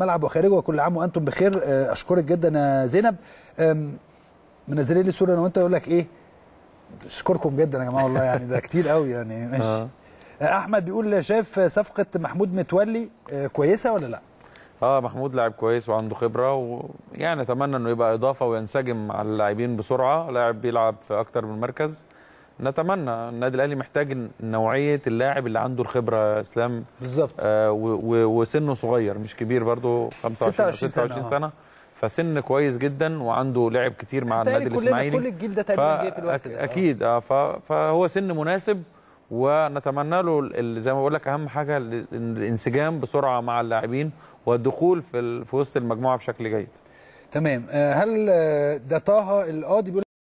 ملعب وخارجه وكل عام وانتم بخير آه، اشكرك جدا يا زينب منزلين لي صوره انا وانت يقول لك ايه اشكركم جدا يا جماعه والله يعني ده كتير قوي يعني آه. ماشي آه، احمد بيقول شايف صفقه محمود متولي كويسه ولا لا اه محمود لاعب كويس وعنده خبره ويعني اتمنى انه يبقى اضافه وينسجم مع اللاعبين بسرعه لاعب بيلعب في اكتر من مركز نتمنى النادي الاهلي محتاج نوعيه اللاعب اللي عنده الخبره اسلام بالظبط آه وسنه صغير مش كبير برضه 25 26 سنه, 26 آه. سنة. فسن كويس جدا وعنده لعب كتير مع النادي الاسماعيلي كل الجيل ده تقريبا جه في الوقت ده آه. اكيد اه فهو سن مناسب ونتمنى له زي ما بقول لك اهم حاجه الانسجام بسرعه مع اللاعبين والدخول في في وسط المجموعه بشكل جيد تمام آه، هل ده طه القاضي